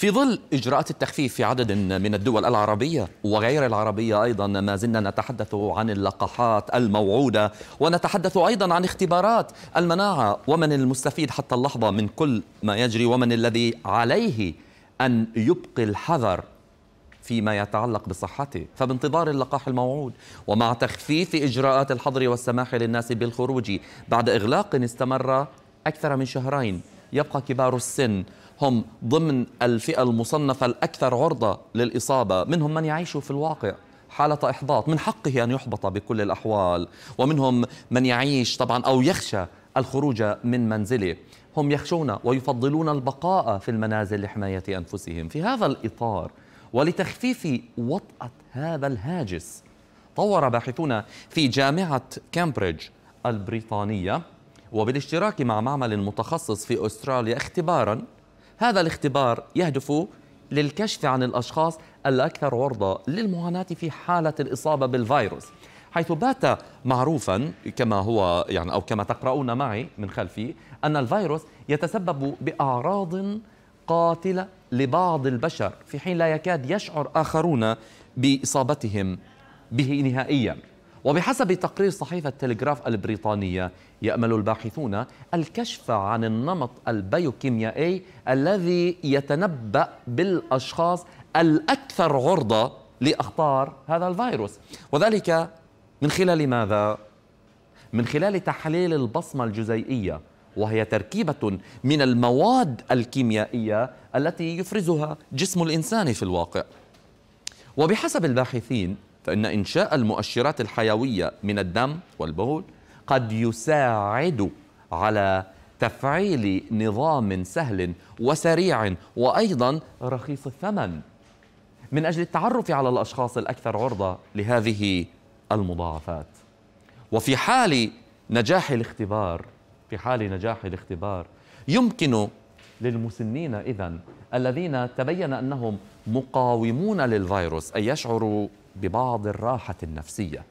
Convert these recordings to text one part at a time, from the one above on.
في ظل إجراءات التخفيف في عدد من الدول العربية وغير العربية أيضا ما زلنا نتحدث عن اللقاحات الموعودة ونتحدث أيضا عن اختبارات المناعة ومن المستفيد حتى اللحظة من كل ما يجري ومن الذي عليه أن يبقي الحذر فيما يتعلق بصحته فبانتظار اللقاح الموعود ومع تخفيف إجراءات الحظر والسماح للناس بالخروج بعد إغلاق استمر أكثر من شهرين يبقى كبار السن هم ضمن الفئة المصنفة الأكثر عرضة للإصابة منهم من يعيش في الواقع حالة إحباط من حقه أن يحبط بكل الأحوال ومنهم من يعيش طبعا أو يخشى الخروج من منزله هم يخشون ويفضلون البقاء في المنازل لحماية أنفسهم في هذا الإطار ولتخفيف وطأة هذا الهاجس طور باحثون في جامعة كامبريدج البريطانية وبالاشتراك مع معمل متخصص في أستراليا اختبارا هذا الاختبار يهدف للكشف عن الأشخاص الأكثر عرضة للمعاناة في حالة الإصابة بالفيروس حيث بات معروفا كما هو يعني أو كما تقرؤون معي من خلفي أن الفيروس يتسبب بأعراض قاتلة لبعض البشر في حين لا يكاد يشعر آخرون بإصابتهم به نهائياً وبحسب تقرير صحيفة تلغراف البريطانية يأمل الباحثون الكشف عن النمط البيوكيميائي الذي يتنبأ بالأشخاص الأكثر عرضة لأخطار هذا الفيروس وذلك من خلال ماذا؟ من خلال تحليل البصمة الجزيئية وهي تركيبة من المواد الكيميائية التي يفرزها جسم الإنسان في الواقع وبحسب الباحثين فإن إنشاء المؤشرات الحيوية من الدم والبول قد يساعد على تفعيل نظام سهل وسريع وأيضا رخيص الثمن من أجل التعرف على الأشخاص الأكثر عرضة لهذه المضاعفات وفي حال نجاح الاختبار في حال نجاح الاختبار يمكن للمسنين إذا الذين تبين أنهم مقاومون للفيروس أن يشعروا ببعض الراحة النفسية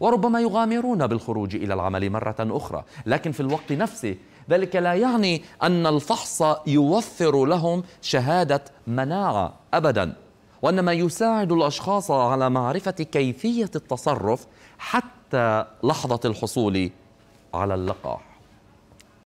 وربما يغامرون بالخروج إلى العمل مرة أخرى لكن في الوقت نفسه ذلك لا يعني أن الفحص يوفر لهم شهادة مناعة أبدا وإنما يساعد الأشخاص على معرفة كيفية التصرف حتى لحظة الحصول على اللقاح